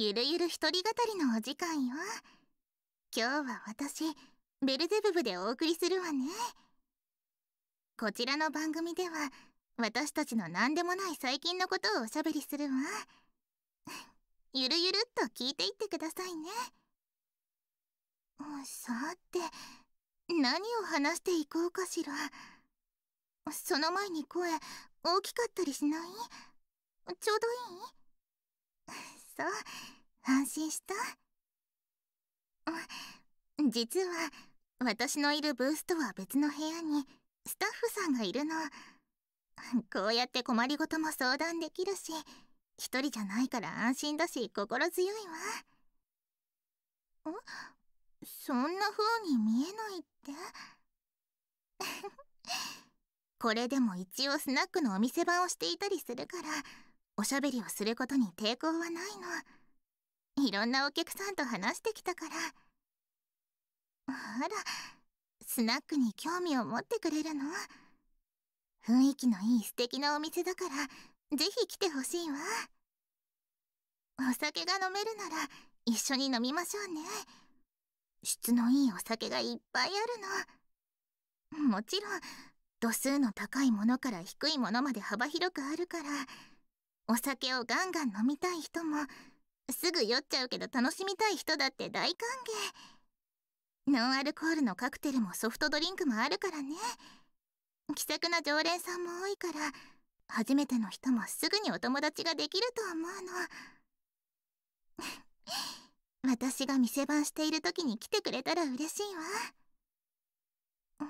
ゆるゆる一人語りのお時間よ。今日は私、ベルゼブブでお送りするわね。こちらの番組では、私たちの何でもない最近のことをおしゃべりするわ。ゆるゆるっと聞いていってくださいね。さて、何を話していこうかしら。その前に声、大きかったりしないちょうどいいそう。安心した実は私のいるブースとは別の部屋にスタッフさんがいるのこうやって困りごとも相談できるし一人じゃないから安心だし心強いわんそんな風に見えないって これでも一応スナックのお店番をしていたりするからおしゃべりをすることに抵抗はないの。いろんなお客さんと話してきたからあらスナックに興味を持ってくれるの雰囲気のいい素敵なお店だからぜひ来てほしいわお酒が飲めるなら一緒に飲みましょうね質のいいお酒がいっぱいあるのもちろん度数の高いものから低いものまで幅広くあるからお酒をガンガン飲みたい人もすぐ酔っちゃうけど楽しみたい人だって大歓迎ノンアルコールのカクテルもソフトドリンクもあるからね気さくな常連さんも多いから初めての人もすぐにお友達ができると思うの 私が店番している時に来てくれたら嬉しいわ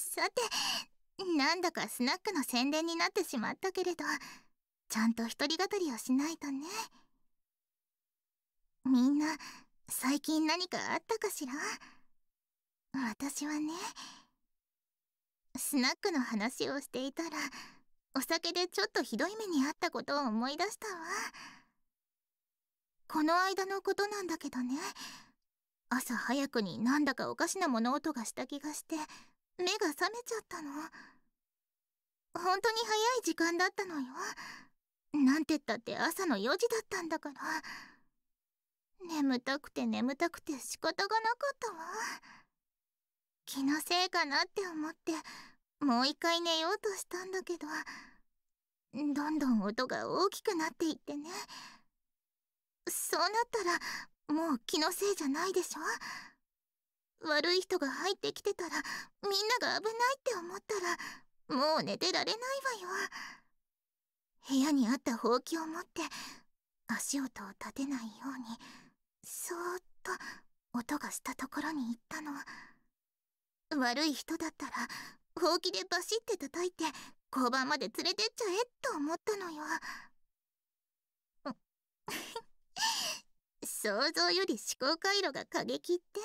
さてなんだかスナックの宣伝になってしまったけれどちゃんと独り語りをしないとね。みんな最近何かあったかしら私はねスナックの話をしていたらお酒でちょっとひどい目にあったことを思い出したわこの間のことなんだけどね朝早くになんだかおかしな物音がした気がして目が覚めちゃったの本当に早い時間だったのよなんてったって朝の4時だったんだから。眠たくて眠たくて仕方がなかったわ気のせいかなって思ってもう一回寝ようとしたんだけどどんどん音が大きくなっていってねそうなったらもう気のせいじゃないでしょ悪い人が入ってきてたらみんなが危ないって思ったらもう寝てられないわよ部屋にあったほうきを持って足音を立てないようにそーっと音がしたところに行ったの悪い人だったらほうきでバシって叩いて交番まで連れてっちゃえと思ったのよ 想像より思考回路が過激って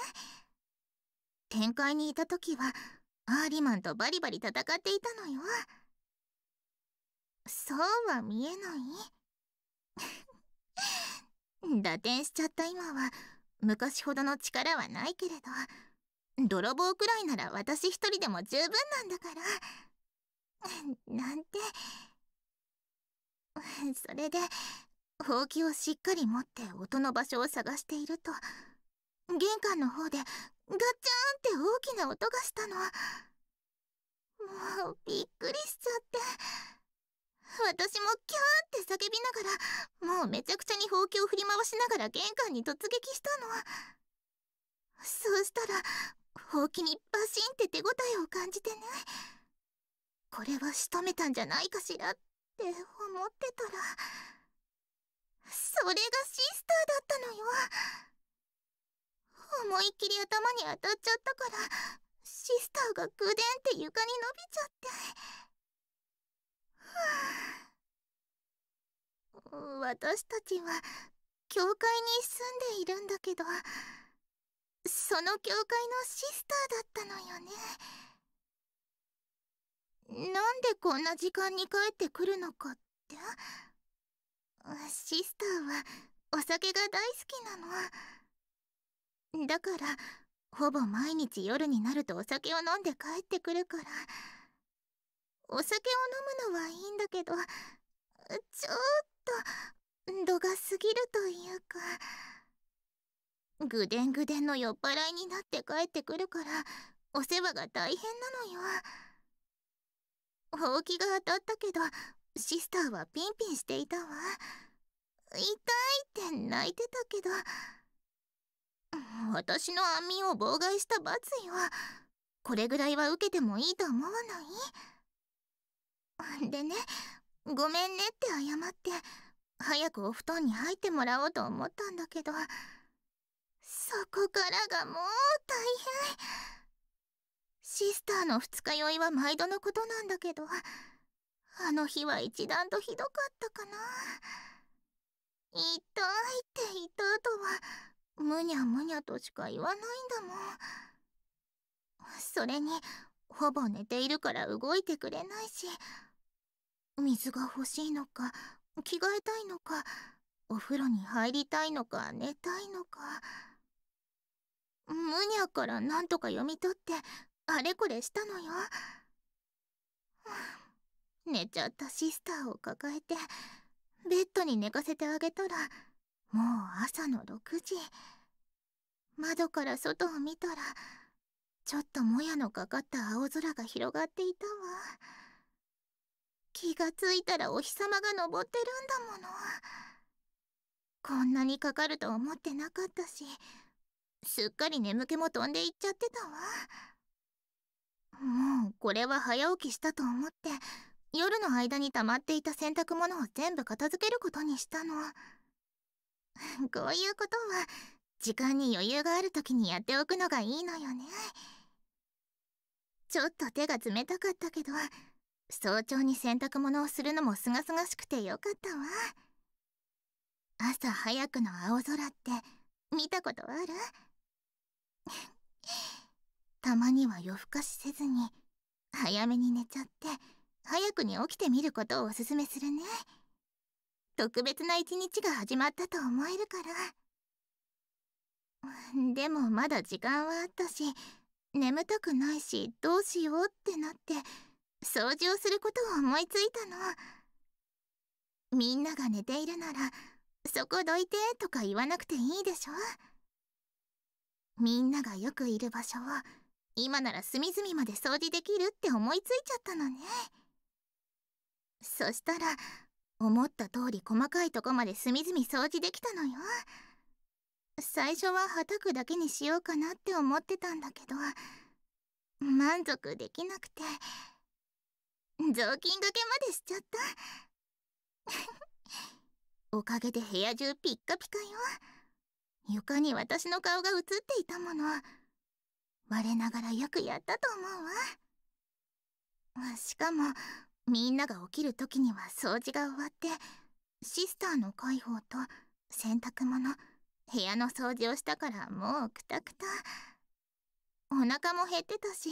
展開にいた時はアーリマンとバリバリ戦っていたのよそうは見えない打点しちゃった今は昔ほどの力はないけれど泥棒くらいなら私一人でも十分なんだから なんて それでほうきをしっかり持って音の場所を探していると玄関の方でガチャーンって大きな音がしたのもうびっくりしちゃって。私もキャーって叫びながらもうめちゃくちゃにほうきを振り回しながら玄関に突撃したのそうしたらほうきにバシンって手応えを感じてねこれは仕留めたんじゃないかしらって思ってたらそれがシスターだったのよ思いっきり頭に当たっちゃったからシスターがぐでんって床に伸びちゃって。私たちは教会に住んでいるんだけどその教会のシスターだったのよねなんでこんな時間に帰ってくるのかってシスターはお酒が大好きなのだからほぼ毎日夜になるとお酒を飲んで帰ってくるからお酒を飲むのはいいんだけど、ちょっと、度が過ぎるというか、ぐでんぐでんの酔っ払いになって帰ってくるから、お世話が大変なのよ。ほうきが当たったけど、シスターはピンピンしていたわ。痛いって泣いてたけど、私の安眠を妨害した罰よ。これぐらいは受けてもいいと思わないでねごめんねって謝って早くお布団に入ってもらおうと思ったんだけどそこからがもう大変シスターの二日酔いは毎度のことなんだけどあの日は一段とひどかったかな痛いってたとはむにゃむにゃとしか言わないんだもんそれにほぼ寝ているから動いてくれないし水が欲しいのか着替えたいのかお風呂に入りたいのか寝たいのかむにゃからなんとか読み取ってあれこれしたのよ寝ちゃったシスターを抱えてベッドに寝かせてあげたらもう朝の6時窓から外を見たらちょっともやのかかった青空が広がっていたわ。気がついたらお日様が昇ってるんだものこんなにかかると思ってなかったしすっかり眠気も飛んでいっちゃってたわもうこれは早起きしたと思って夜の間に溜まっていた洗濯物を全部片付けることにしたのこういうことは時間に余裕がある時にやっておくのがいいのよねちょっと手が冷たかったけど早朝に洗濯物をするのもすがすがしくてよかったわ朝早くの青空って見たことあるたまには夜更かしせずに早めに寝ちゃって早くに起きてみることをおすすめするね特別な一日が始まったと思えるからでもまだ時間はあったし眠たくないしどうしようってなって掃除をすることを思いついたのみんなが寝ているならそこどいてとか言わなくていいでしょみんながよくいる場所を今なら隅々まで掃除できるって思いついちゃったのねそしたら思った通り細かいとこまで隅々掃除できたのよ最初ははたくだけにしようかなって思ってたんだけど満足できなくて。雑巾がけまでしちゃった おかげで部屋中ピッカピカよ床に私の顔が映っていたもの我ながらよくやったと思うわしかもみんなが起きる時には掃除が終わってシスターの介抱と洗濯物部屋の掃除をしたからもうくたくたお腹も減ってたし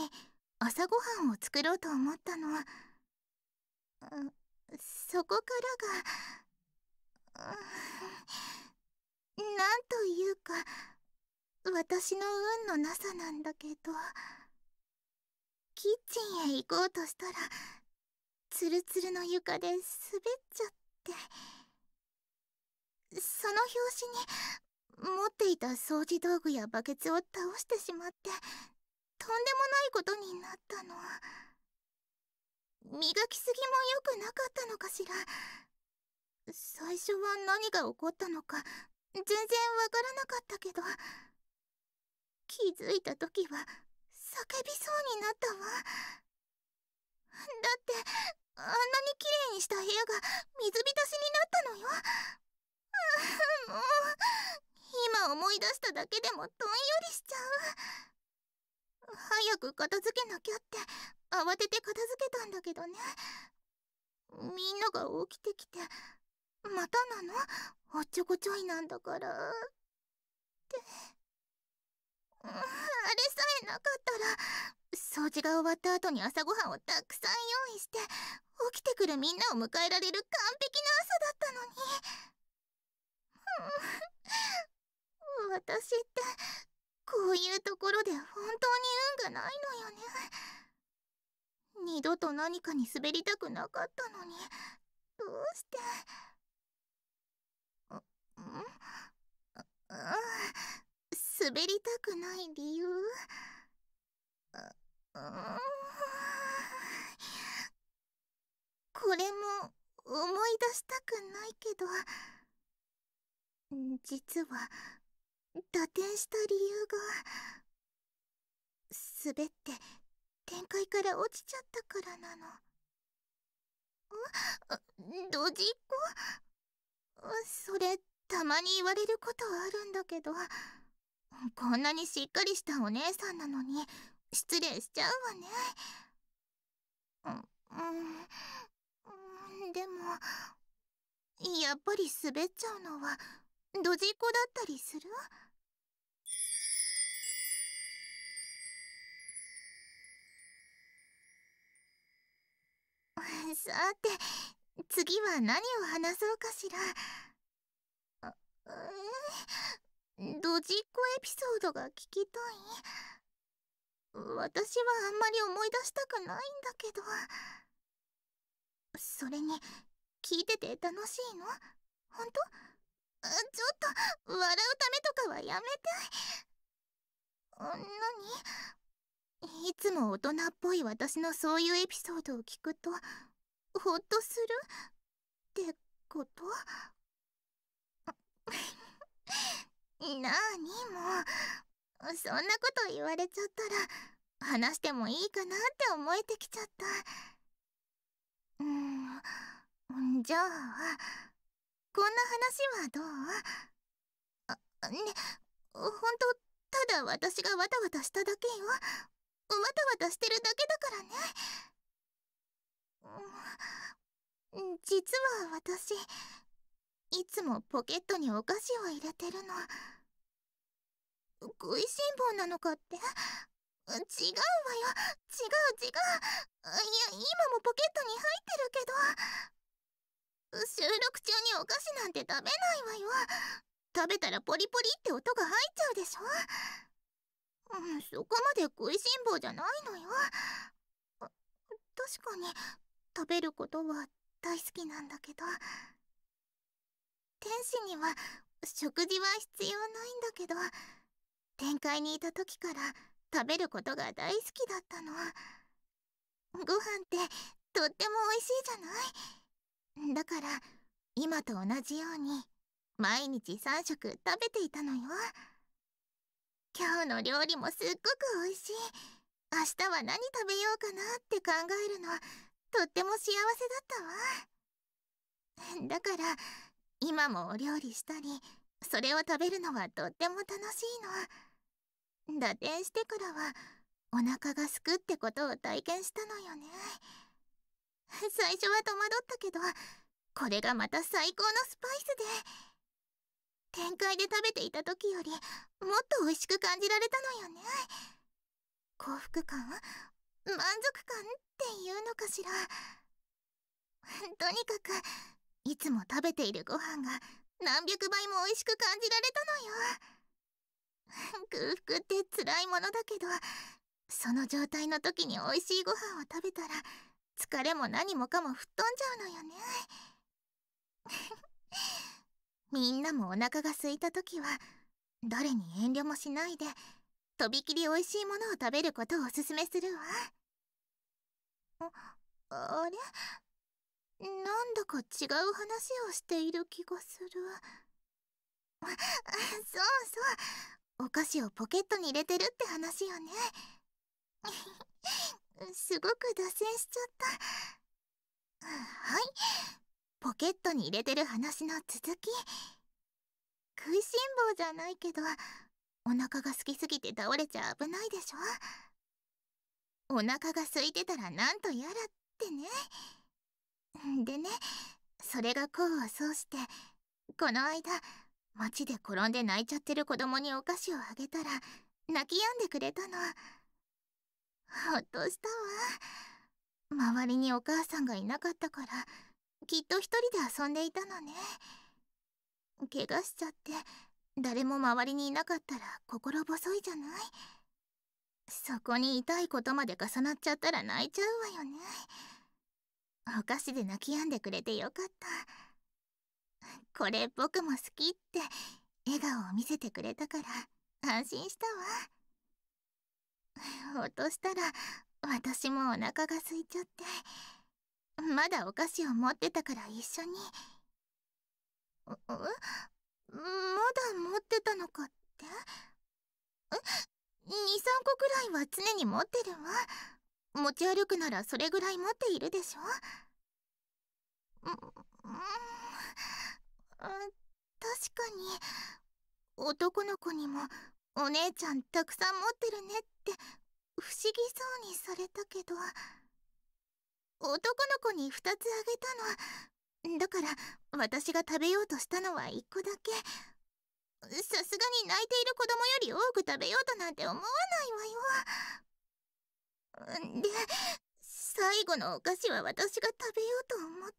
朝ごはんを作ろうと思ったの。そこからが、うん、なんというか、私の運のなさなんだけど、キッチンへ行こうとしたら、ツルツルの床で滑っちゃって、その拍子に持っていた掃除道具やバケツを倒してしまって、とんでもないことになったの。磨きすぎも良くなかったのかしら最初は何が起こったのか全然わからなかったけど気づいた時は叫びそうになったわだってあんなに綺麗にした部屋が水浸しになったのよ もう今思い出しただけでもどんよりしちゃう。早く片付けなきゃって慌てて片付けたんだけどねみんなが起きてきてまたなのおっちょこちょいなんだからってあれさえなかったら掃除が終わった後に朝ごはんをたくさん用意して起きてくるみんなを迎えられる完璧な朝だったのに私ってこういうところで本当にがないのよね二度と何かに滑りたくなかったのにどうしてうん、う滑りたくない理由うん、これも思い出したくないけど実は打点した理由が。滑って限界から落ちちゃったからなのドジっ子それたまに言われることあるんだけどこんなにしっかりしたお姉さんなのに失礼しちゃうわねうん、うん、でもやっぱり滑っちゃうのはドジっ子だったりする さて次は何を話そうかしらえんドジっ子エピソードが聞きたい私はあんまり思い出したくないんだけどそれに聞いてて楽しいの本当ちょっと笑うためとかはやめて何いつも大人っぽい私のそういうエピソードを聞くと、ほっとするってことなあにも、そんなこと言われちゃったら、話してもいいかなって思えてきちゃった。うん、じゃあ、こんな話はどうあ、ね、ほんと、ただ私がわたわたしただけよ。わたわたしてるだけだからね、うん、実は私いつもポケットにお菓子を入れてるの食いしん坊なのかって違うわよ違う違ういや今もポケットに入ってるけど収録中にお菓子なんて食べないわよ食べたらポリポリって音が入っちゃうでしょそこまで食いしん坊じゃないのよ確かに食べることは大好きなんだけど天使には食事は必要ないんだけど天界にいた時から食べることが大好きだったのご飯ってとっても美味しいじゃないだから今と同じように毎日3食食べていたのよ。今日の料理もすっごく美味しい。明日は何食べようかなって考えるの、とっても幸せだったわ。だから、今もお料理したり、それを食べるのはとっても楽しいの。打点してからは、お腹がすくってことを体験したのよね。最初は戸惑ったけど、これがまた最高のスパイスで。展開で食べていた時よりもっと美味しく感じられたのよね。幸福感満足感っていうのかしら。とにかく、いつも食べているご飯が何百倍も美味しく感じられたのよ。空腹って辛いものだけど、その状態の時に美味しいご飯を食べたら、疲れも何もかも吹っ飛んじゃうのよね。みんなもお腹が空いた時は誰に遠慮もしないでとびきり美味しいものを食べることをおすすめするわああれなんだか違う話をしている気がするそうそうお菓子をポケットに入れてるって話よね すごく脱線しちゃったはいポケットに入れてる話の続き食いしん坊じゃないけどお腹が空きすぎて倒れちゃ危ないでしょお腹が空いてたらなんとやらってねでねそれが功を奏してこの間街で転んで泣いちゃってる子供にお菓子をあげたら泣き止んでくれたのほっとしたわ周りにお母さんがいなかったからきっと一人で遊んでいたのね怪我しちゃって誰も周りにいなかったら心細いじゃないそこに痛いことまで重なっちゃったら泣いちゃうわよねお菓子で泣き止んでくれてよかったこれ僕も好きって笑顔を見せてくれたから安心したわ落としたら私もお腹が空いちゃって。まだお菓子を持ってたから一緒に。まだ持ってたのかって ?2、3個くらいは常に持ってるわ。持ち歩くならそれぐらい持っているでしょうん、確かに、男の子にも、お姉ちゃんたくさん持ってるねって、不思議そうにされたけど。男の子に2つあげたのだから私が食べようとしたのは1個だけさすがに泣いている子供より多く食べようとなんて思わないわよで最後のお菓子は私が食べようと思って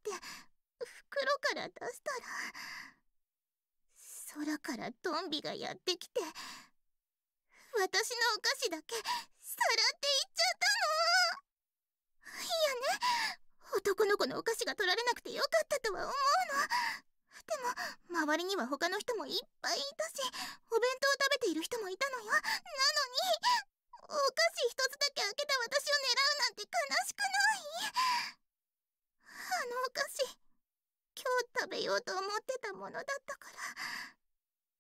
袋から出したら空からトンビがやってきて私のお菓子だけさらっていっちゃったの男の子のお菓子が取られなくてよかったとは思うのでも周りには他の人もいっぱいいたしお弁当を食べている人もいたのよなのにお菓子一つだけ開けた私を狙うなんて悲しくないあのお菓子今日食べようと思ってたものだったから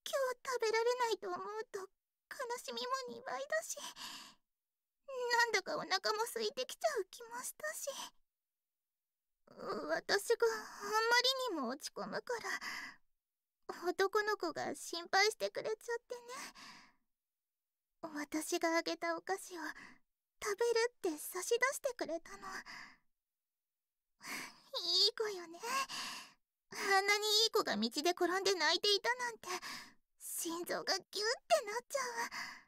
今日食べられないと思うと悲しみも2倍だし。なんだかお腹も空いてきちゃう気もしたし私があんまりにも落ち込むから男の子が心配してくれちゃってね私があげたお菓子を食べるって差し出してくれたのいい子よねあんなにいい子が道で転んで泣いていたなんて心臓がギュってなっちゃう。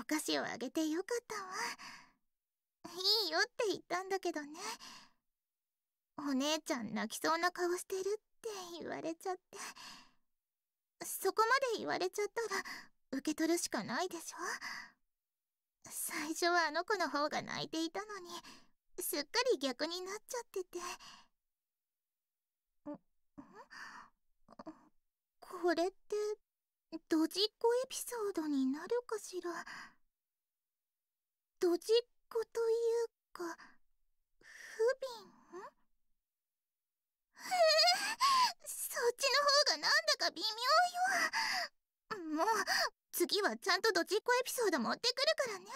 お菓子をあげてよかったわ。いいよって言ったんだけどね。お姉ちゃん泣きそうな顔してるって言われちゃって。そこまで言われちゃったら受け取るしかないでしょ最初はあの子の方が泣いていたのに、すっかり逆になっちゃってて。これってドジっ子エピソードになるかしらドジっ子というか不憫ふぅ そっちの方がなんだか微妙よもう次はちゃんとドジっ子エピソード持ってくるからね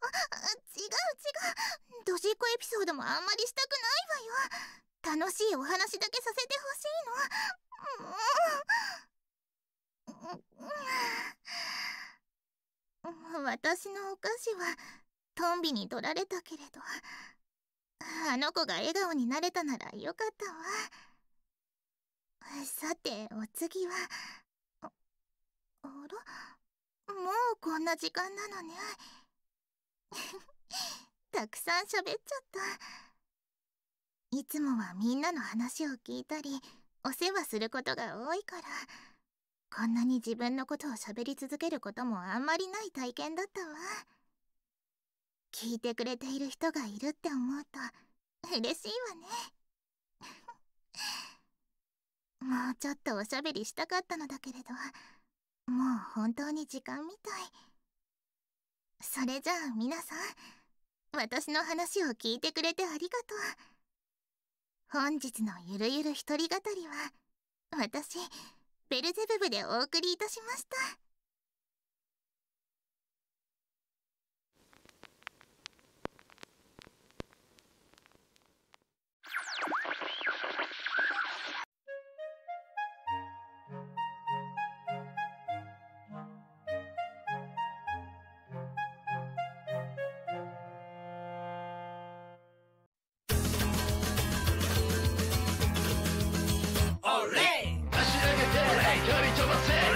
あ違う違うドジっ子エピソードもあんまりしたくないわよ楽しいお話だけさせてほしいのもう 私のお菓子はトンビに取られたけれど あの子が笑顔になれたならよかったわ さてお次はああらもうこんな時間なのねたくさん喋っちゃったいつもはみんなの話を聞いたりお世話することが多いから。こんなに自分のことを喋り続けることもあんまりない体験だったわ聞いてくれている人がいるって思うと嬉しいわね もうちょっとおしゃべりしたかったのだけれどもう本当に時間みたいそれじゃあ皆さん私の話を聞いてくれてありがとう本日のゆるゆる独り語りは私ベルゼブブでお送りいたしました。光飛ばせ